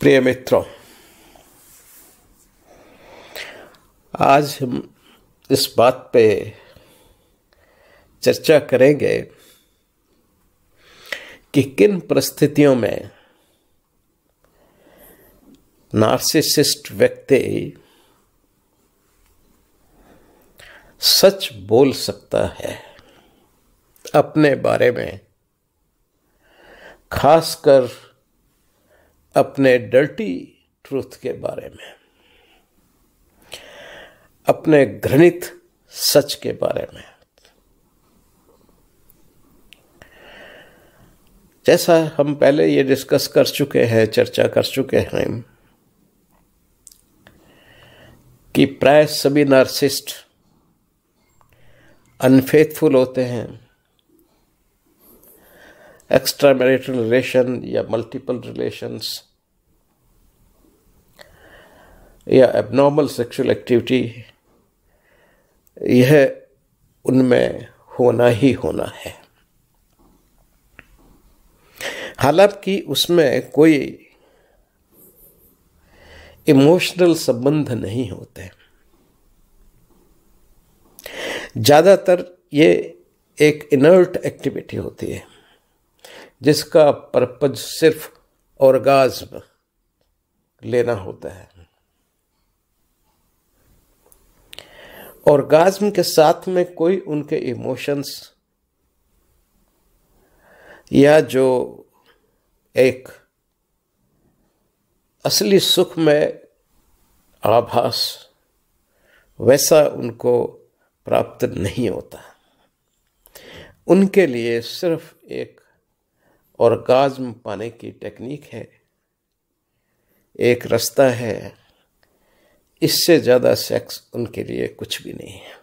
प्रिय मित्रों आज हम इस बात पे चर्चा करेंगे कि किन परिस्थितियों में नार्सिसिस्ट व्यक्ति सच बोल सकता है अपने बारे में खासकर अपने डर्टी ट्रूथ के बारे में अपने घृणित सच के बारे में जैसा हम पहले ये डिस्कस कर चुके हैं चर्चा कर चुके हैं कि प्राय सभी नार्सिस्ट अनफेथफुल होते हैं एक्स्ट्रा मैरिटल रिलेशन या मल्टीपल रिलेशंस या एबनॉर्मल सेक्सुअल एक्टिविटी यह उनमें होना ही होना है हालांकि उसमें कोई इमोशनल संबंध नहीं होते ज़्यादातर ये एक इनर्ट एक्टिविटी होती है जिसका पर्पज सिर्फ ऑर्गाज्म लेना होता है ऑर्गाज्म के साथ में कोई उनके इमोशंस या जो एक असली सुख में आभास वैसा उनको प्राप्त नहीं होता उनके लिए सिर्फ एक और गाज्म पाने की टेक्निक है एक रास्ता है इससे ज़्यादा सेक्स उनके लिए कुछ भी नहीं है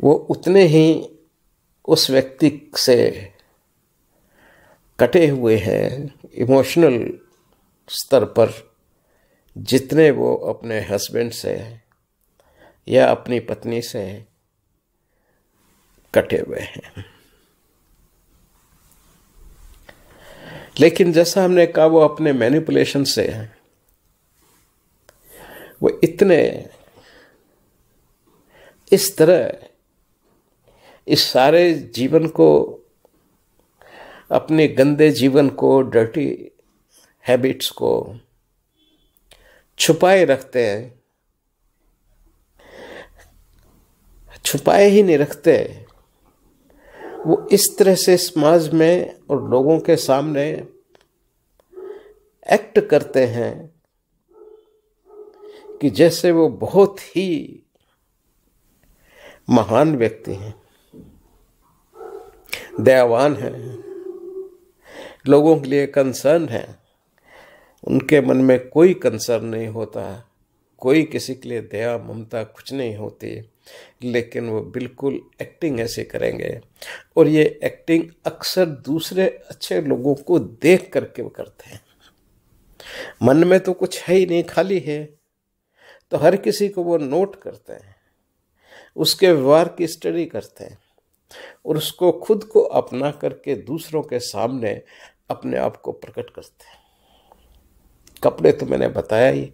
वो उतने ही उस व्यक्ति से कटे हुए हैं इमोशनल स्तर पर जितने वो अपने हस्बैंड से या अपनी पत्नी से कटे हुए हैं लेकिन जैसा हमने कहा वो अपने मैनिपुलेशन से वो इतने इस तरह इस सारे जीवन को अपने गंदे जीवन को डर्टी हैबिट्स को छुपाए रखते हैं छुपाए ही नहीं रखते वो इस तरह से समाज में और लोगों के सामने एक्ट करते हैं कि जैसे वो बहुत ही महान व्यक्ति हैं दयावान हैं लोगों के लिए कंसर्न है उनके मन में कोई कंसर्न नहीं होता कोई किसी के लिए दया ममता कुछ नहीं होती लेकिन वो बिल्कुल एक्टिंग ऐसे करेंगे और ये एक्टिंग अक्सर दूसरे अच्छे लोगों को देख करके वो करते हैं मन में तो कुछ है ही नहीं खाली है तो हर किसी को वो नोट करते हैं उसके व्यवहार की स्टडी करते हैं और उसको खुद को अपना करके दूसरों के सामने अपने आप को प्रकट करते हैं कपड़े तो मैंने बताया ही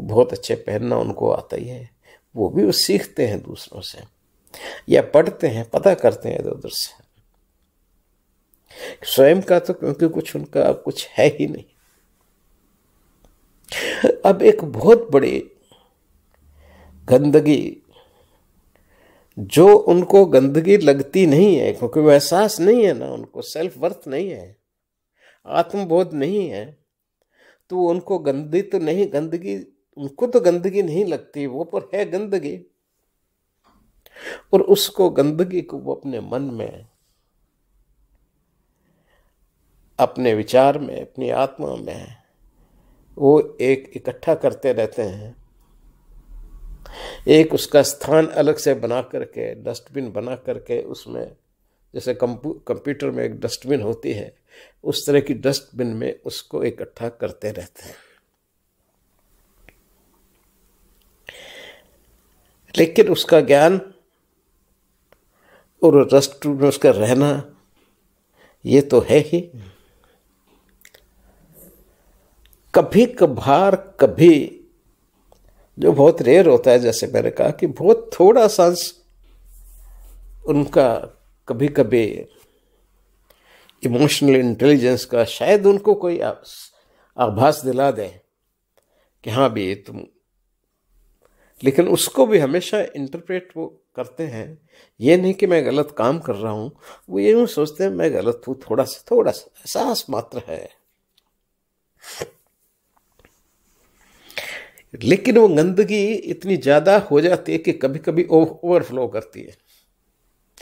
बहुत अच्छे पहनना उनको आता ही है वो भी वो सीखते हैं दूसरों से या पढ़ते हैं पता करते हैं इधर उधर से स्वयं का तो क्योंकि कुछ उनका कुछ है ही नहीं अब एक बहुत बड़ी गंदगी जो उनको गंदगी लगती नहीं है क्योंकि वो एहसास नहीं है ना उनको सेल्फ वर्थ नहीं है आत्मबोध नहीं है तो उनको गंदी तो नहीं गंदगी उनको तो गंदगी नहीं लगती वो पर है गंदगी और उसको गंदगी को वो अपने मन में अपने विचार में अपनी आत्मा में वो एक इकट्ठा करते रहते हैं एक उसका स्थान अलग से बना करके डस्टबिन बना करके उसमें जैसे कंप्यूटर में एक डस्टबिन होती है उस तरह की डस्टबिन में उसको इकट्ठा करते रहते हैं लेकिन उसका ज्ञान और रस्ट में उसका रहना ये तो है ही कभी कभार कभी जो बहुत रेयर होता है जैसे मैंने कहा कि बहुत थोड़ा सांस उनका कभी कभी इमोशनल इंटेलिजेंस का शायद उनको कोई आभास दिला दें कि हाँ भी तुम लेकिन उसको भी हमेशा इंटरप्रेट वो करते हैं ये नहीं कि मैं गलत काम कर रहा हूँ वो ये यूँ सोचते हैं मैं गलत हूँ थोड़ा सा थोड़ा सा एहसास मात्र है लेकिन वो गंदगी इतनी ज़्यादा हो जाती है कि कभी कभी ओवरफ्लो करती है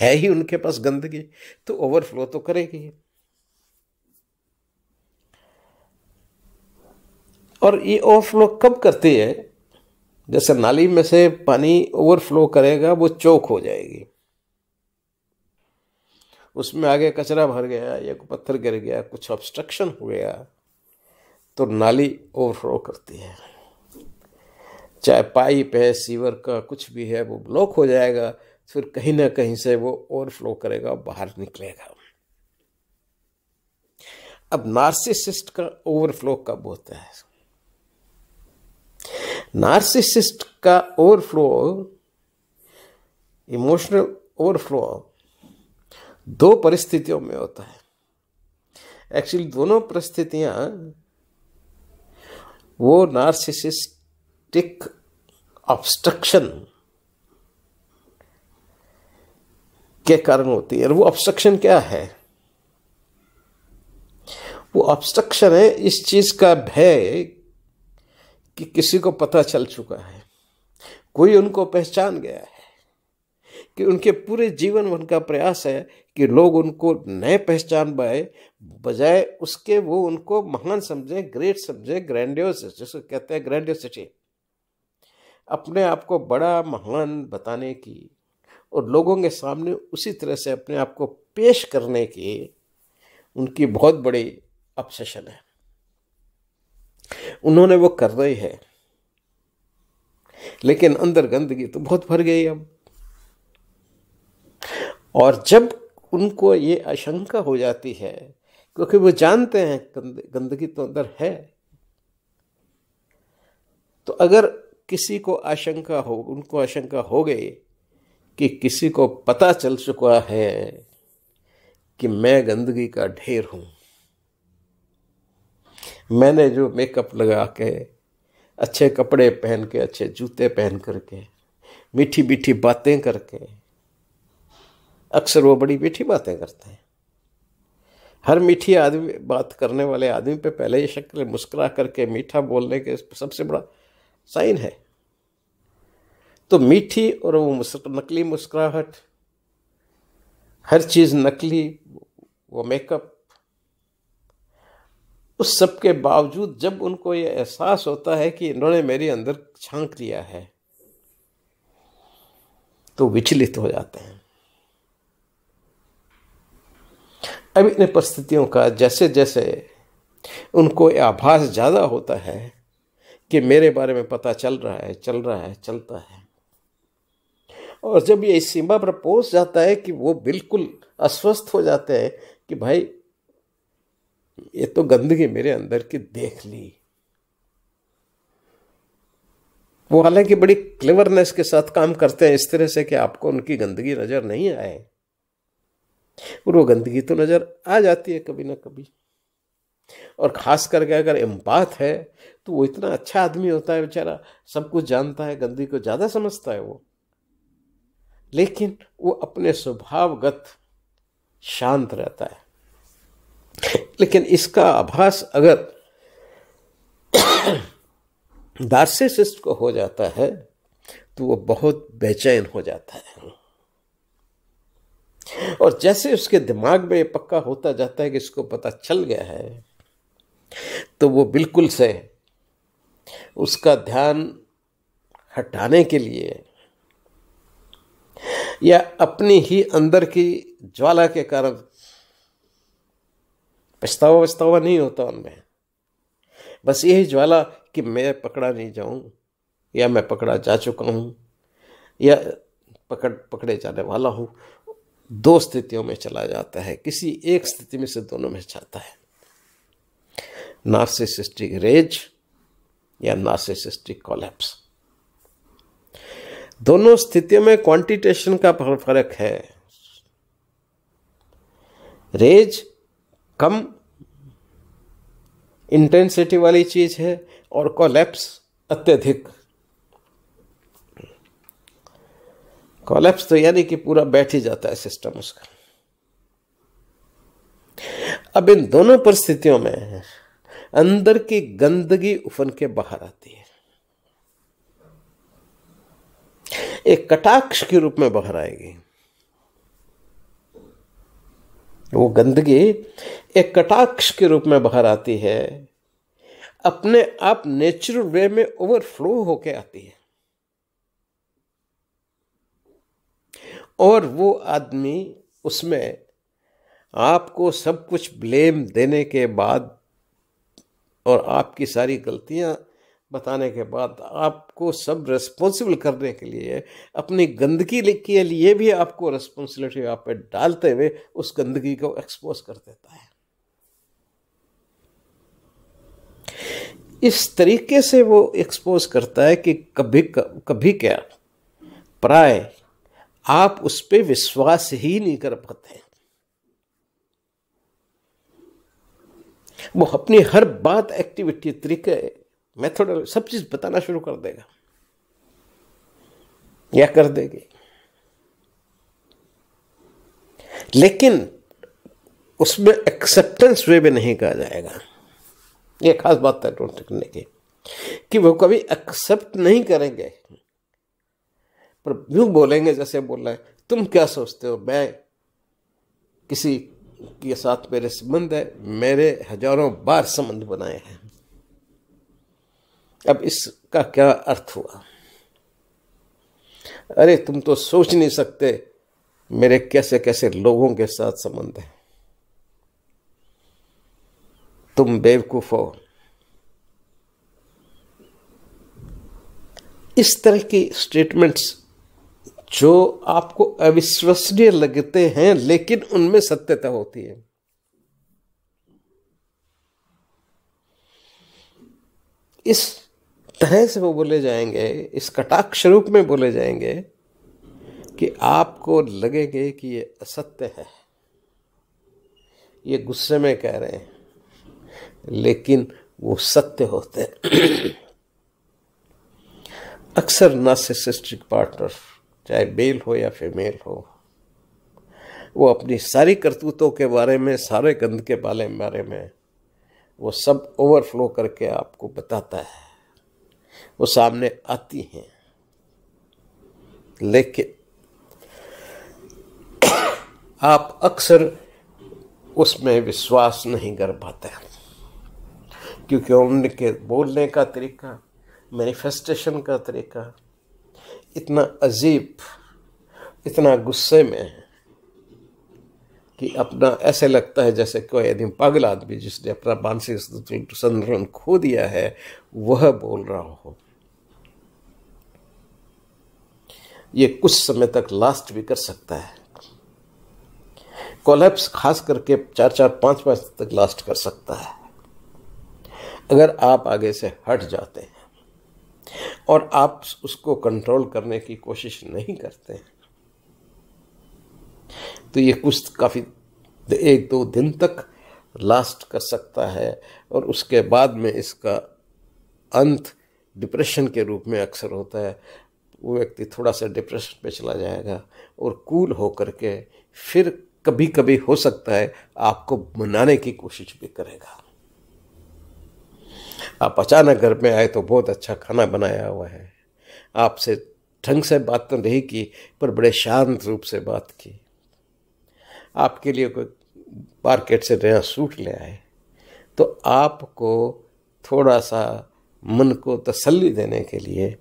है ही उनके पास गंदगी तो ओवरफ्लो तो करेगी और ये ओवरफ्लो कब करती है जैसे नाली में से पानी ओवरफ्लो करेगा वो चौक हो जाएगी उसमें आगे कचरा भर गया या कोई पत्थर गिर गया कुछ ऑब्स्ट्रक्शन हो गया तो नाली ओवरफ्लो करती है चाहे पाइप है सीवर का कुछ भी है वो ब्लॉक हो जाएगा फिर कहीं ना कहीं से वो ओवरफ्लो करेगा बाहर निकलेगा अब नार्सिसिस्ट का ओवरफ्लो कब होता है नार्सिसिस्ट का ओवरफ्लो इमोशनल ओवरफ्लो दो परिस्थितियों में होता है एक्चुअली दोनों परिस्थितियां वो नार्सिसिस्टिक ऑब्स्ट्रक्शन के कारण होती है और वो ऑब्स्ट्रक्शन क्या है वो ऑब्स्ट्रक्शन है इस चीज का भय कि किसी को पता चल चुका है कोई उनको पहचान गया है कि उनके पूरे जीवन में उनका प्रयास है कि लोग उनको नए पहचान पाए बजाय उसके वो उनको महान समझे ग्रेट समझे ग्रैंड जिसको कहते हैं ग्रैंडियोसिटी अपने आप को बड़ा महान बताने की और लोगों के सामने उसी तरह से अपने आप को पेश करने की उनकी बहुत बड़ी ऑब्सेशन है उन्होंने वो कर रहे हैं लेकिन अंदर गंदगी तो बहुत भर गई अब और जब उनको ये आशंका हो जाती है क्योंकि वो जानते हैं गंदगी तो अंदर है तो अगर किसी को आशंका हो उनको आशंका हो गई कि किसी को पता चल चुका है कि मैं गंदगी का ढेर हूं मैंने जो मेकअप लगा के अच्छे कपड़े पहन के अच्छे जूते पहन करके मीठी मीठी बातें करके अक्सर वो बड़ी मीठी बातें करते हैं हर मीठी आदमी बात करने वाले आदमी पे पहले ये शक्ल मुस्कुरा करके मीठा बोलने के सबसे बड़ा साइन है तो मीठी और वो मुस्क नकली मुस्कुराहट हर चीज़ नकली वो मेकअप उस सब के बावजूद जब उनको ये एहसास होता है कि इन्होंने मेरे अंदर छांक लिया है तो विचलित हो जाते हैं अब इन परिस्थितियों का जैसे जैसे उनको आभास ज़्यादा होता है कि मेरे बारे में पता चल रहा है चल रहा है चलता है और जब ये इस सीमा पर पहुंच जाता है कि वो बिल्कुल अस्वस्थ हो जाते हैं कि भाई ये तो गंदगी मेरे अंदर की देख ली वो हालांकि बड़ी क्लेवरनेस के साथ काम करते हैं इस तरह से कि आपको उनकी गंदगी नज़र नहीं आए और वो गंदगी तो नज़र आ जाती है कभी ना कभी और ख़ास करके अगर इम्पात है तो वो इतना अच्छा आदमी होता है बेचारा सब कुछ जानता है गंदगी को ज़्यादा समझता है वो लेकिन वो अपने स्वभावगत शांत रहता है लेकिन इसका आभास अगर दार्सिसिस्ट को हो जाता है तो वो बहुत बेचैन हो जाता है और जैसे उसके दिमाग में ये पक्का होता जाता है कि इसको पता चल गया है तो वो बिल्कुल से उसका ध्यान हटाने के लिए या अपनी ही अंदर की ज्वाला के कारण पछतावा वछतावा नहीं होता उनमें बस यही ज्वाला कि मैं पकड़ा नहीं जाऊं या मैं पकड़ा जा चुका हूं या पकड़ पकड़े जाने वाला हूं दो स्थितियों में चला जाता है किसी एक स्थिति में से दोनों में जाता है नार्सिसिस्टिक रेज या नार्सिसिस्टिक कॉलेप्स दोनों स्थितियों में क्वांटिटेशन का फर्क है रेज कम इंटेंसिटी वाली चीज है और कॉलेप्स अत्यधिक कॉलेप्स तो यानी कि पूरा बैठ ही जाता है सिस्टम उसका अब इन दोनों परिस्थितियों में अंदर की गंदगी उफन के बाहर आती है एक कटाक्ष के रूप में बाहर आएगी वो गंदगी एक कटाक्ष के रूप में बाहर आती है अपने आप नेचुरल वे में ओवरफ्लो होके आती है और वो आदमी उसमें आपको सब कुछ ब्लेम देने के बाद और आपकी सारी गलतियां बताने के बाद आपको सब रिस्पॉन्सिबल करने के लिए अपनी गंदगी के लिए भी आपको रिस्पॉन्सिबिलिटी आप पे डालते हुए उस गंदगी को एक्सपोज कर देता है इस तरीके से वो एक्सपोज करता है कि कभी कभी क्या प्राय आप उस पर विश्वास ही नहीं कर पाते वो अपनी हर बात एक्टिविटी तरीके मेथड सब चीज़ बताना शुरू कर देगा या कर देगी लेकिन उसमें एक्सेप्टेंस वे में नहीं कहा जाएगा ये खास बात है नोट करने की कि वो कभी एक्सेप्ट नहीं करेंगे पर यू बोलेंगे जैसे बोल रहे तुम क्या सोचते हो मैं किसी के साथ मेरे संबंध है मेरे हजारों बार संबंध बनाए हैं अब इसका क्या अर्थ हुआ अरे तुम तो सोच नहीं सकते मेरे कैसे कैसे लोगों के साथ संबंध है तुम बेवकूफ हो इस तरह की स्टेटमेंट्स जो आपको अविश्वसनीय लगते हैं लेकिन उनमें सत्यता होती है इस तरह से वो बोले जाएंगे इस कटाक्ष रूप में बोले जाएंगे कि आपको लगेंगे कि ये असत्य है ये गुस्से में कह रहे हैं लेकिन वो सत्य होते हैं अक्सर नार्सिसिस्टिक पार्टनर चाहे मेल हो या फीमेल हो वो अपनी सारी करतूतों के बारे में सारे गंद के बाले बारे में वो सब ओवरफ्लो करके आपको बताता है वो सामने आती हैं लेकिन आप अक्सर उसमें विश्वास नहीं कर पाते क्योंकि उनके बोलने का तरीका मैनिफेस्टेशन का तरीका इतना अजीब इतना गुस्से में है कि अपना ऐसे लगता है जैसे कोई यदि पागल आदमी जिसने अपना मानसिक संतुलन खो दिया है वह बोल रहा हो यह कुछ समय तक लास्ट भी कर सकता है कोलैप्स खास करके चार चार पांच पांच तक लास्ट कर सकता है अगर आप आगे से हट जाते हैं और आप उसको कंट्रोल करने की कोशिश नहीं करते हैं तो ये कुछ काफ़ी एक दो दिन तक लास्ट कर सकता है और उसके बाद में इसका अंत डिप्रेशन के रूप में अक्सर होता है वो व्यक्ति थोड़ा सा डिप्रेशन पे चला जाएगा और कूल हो कर के फिर कभी कभी हो सकता है आपको मनाने की कोशिश भी करेगा आप अचानक घर में आए तो बहुत अच्छा खाना बनाया हुआ है आपसे ढंग से बात तो नहीं की पर बड़े शांत रूप से बात की आपके लिए कोई मार्केट से नया सूट ले आए तो आपको थोड़ा सा मन को तसल्ली देने के लिए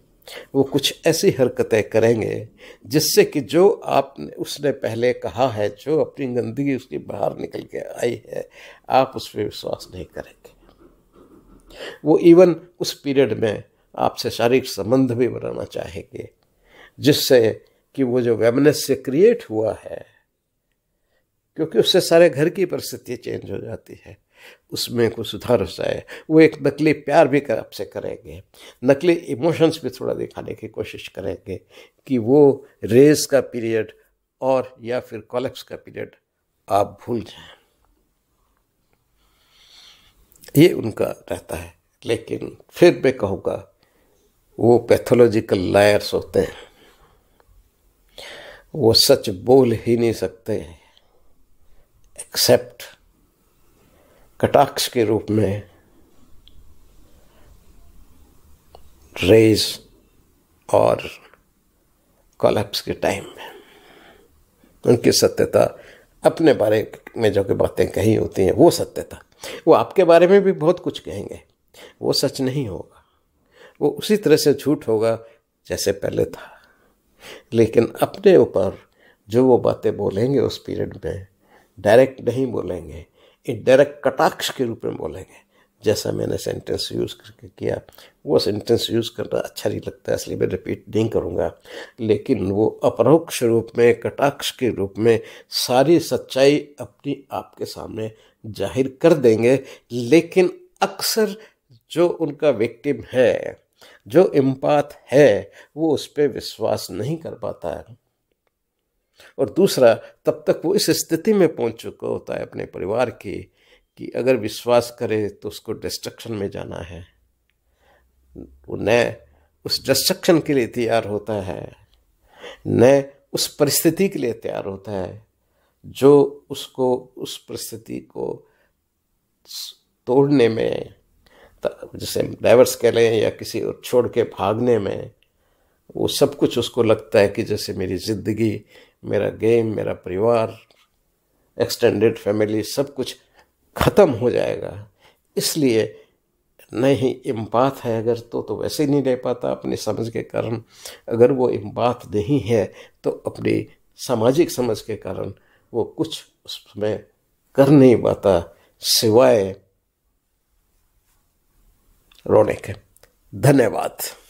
वो कुछ ऐसी हरकतें करेंगे जिससे कि जो आपने उसने पहले कहा है जो अपनी गंदगी उसकी बाहर निकल के आई है आप उस पर विश्वास नहीं करेंगे वो इवन उस पीरियड में आपसे शारीरिक संबंध भी बनाना चाहेंगे जिससे कि वो जो वेमनेस से क्रिएट हुआ है क्योंकि उससे सारे घर की परिस्थिति चेंज हो जाती है उसमें कुछ सुधार हो जाए वो एक नकली प्यार भी कर आपसे करेंगे नकली इमोशंस भी थोड़ा दिखाने की कोशिश करेंगे कि वो रेस का पीरियड और या फिर कॉलेप्स का पीरियड आप भूल जाएं ये उनका रहता है लेकिन फिर मैं कहूँगा वो पैथोलॉजिकल लायर्स होते हैं वो सच बोल ही नहीं सकते हैं एक्सेप्ट कटाक्ष के रूप में रेज और कॉलेप्स के टाइम में उनकी सत्यता अपने बारे में जो कि बातें कही होती हैं वो सत्यता वो आपके बारे में भी बहुत कुछ कहेंगे वो सच नहीं होगा वो उसी तरह से झूठ होगा जैसे पहले था लेकिन अपने ऊपर जो वो बातें बोलेंगे उस पीरियड में डायरेक्ट नहीं बोलेंगे इनडायरेक्ट कटाक्ष के रूप में बोलेंगे जैसा मैंने सेंटेंस यूज़ करके किया वो सेंटेंस यूज़ करना अच्छा नहीं लगता इसलिए मैं रिपीट नहीं करूँगा लेकिन वो अपरोक्ष रूप में कटाक्ष के रूप में सारी सच्चाई अपनी आपके सामने जाहिर कर देंगे लेकिन अक्सर जो उनका विक्टिम है जो इम्पात है वो उस पर विश्वास नहीं कर पाता है और दूसरा तब तक वो इस स्थिति में पहुंच चुका होता है अपने परिवार की कि अगर विश्वास करे तो उसको डिस्ट्रक्शन में जाना है वो न उस डिस्ट्रक्शन के लिए तैयार होता है न उस परिस्थिति के लिए तैयार होता है जो उसको उस परिस्थिति को तोड़ने में जैसे डाइवर्स कह लें या किसी और छोड़ के भागने में वो सब कुछ उसको लगता है कि जैसे मेरी ज़िंदगी मेरा गेम मेरा परिवार एक्सटेंडेड फैमिली सब कुछ ख़त्म हो जाएगा इसलिए नहीं इम्पात है अगर तो तो वैसे नहीं ले पाता अपनी समझ के कारण अगर वो इम्पात नहीं है तो अपनी सामाजिक समझ के कारण वो कुछ उसमें कर नहीं पाता सिवाय रोने के धन्यवाद